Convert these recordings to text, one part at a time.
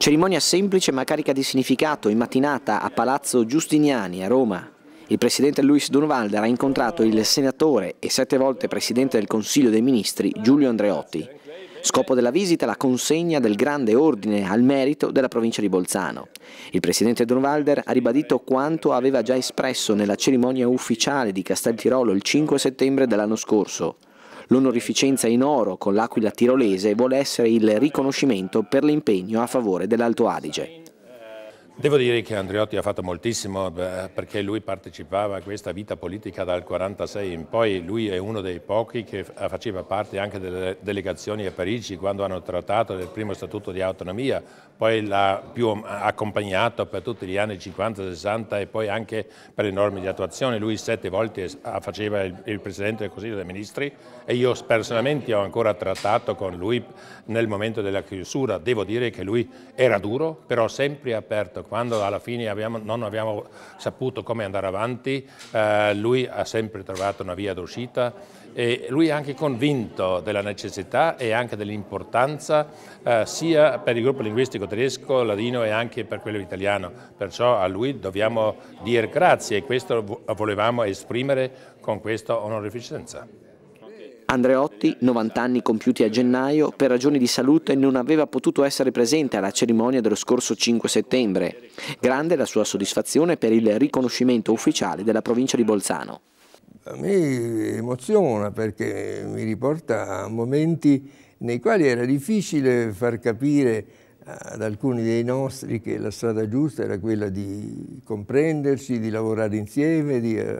Cerimonia semplice ma carica di significato in mattinata a Palazzo Giustiniani a Roma. Il presidente Luis Dunvalder ha incontrato il senatore e sette volte presidente del Consiglio dei Ministri Giulio Andreotti. Scopo della visita la consegna del grande ordine al merito della provincia di Bolzano. Il presidente Dunvalder ha ribadito quanto aveva già espresso nella cerimonia ufficiale di Castel Tirolo il 5 settembre dell'anno scorso. L'onorificenza in oro con l'aquila tirolese vuole essere il riconoscimento per l'impegno a favore dell'Alto Adige. Devo dire che Andreotti ha fatto moltissimo eh, perché lui partecipava a questa vita politica dal 1946 in poi. Lui è uno dei pochi che eh, faceva parte anche delle delegazioni a Parigi quando hanno trattato del primo statuto di autonomia, poi l'ha più mm, accompagnato per tutti gli anni 50-60 e poi anche per le norme di attuazione. Lui sette volte faceva il, Presidente del Consiglio dei Ministri e io personalmente ho ancora trattato con lui nel momento della chiusura. Devo dire che lui era duro, però sempre aperto quando alla fine abbiamo, non abbiamo saputo come andare avanti, eh, lui ha sempre trovato una via d'uscita e lui è anche convinto della necessità e anche dell'importanza eh, sia per il gruppo linguistico tedesco, ladino e anche per quello italiano. Perciò a lui dobbiamo dire grazie e questo volevamo esprimere con questa onorificenza. Andreotti, 90 anni compiuti a gennaio, per ragioni di salute non aveva potuto essere presente alla cerimonia dello scorso 5 settembre. Grande la sua soddisfazione per il riconoscimento ufficiale della provincia di Bolzano. A me emoziona perché mi riporta a momenti nei quali era difficile far capire ad alcuni dei nostri che la strada giusta era quella di comprendersi, di lavorare insieme, di eh,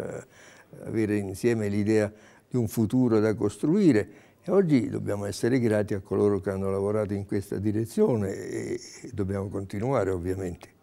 avere insieme l'idea di un futuro da costruire e oggi dobbiamo essere grati a coloro che hanno lavorato in questa direzione e dobbiamo continuare ovviamente.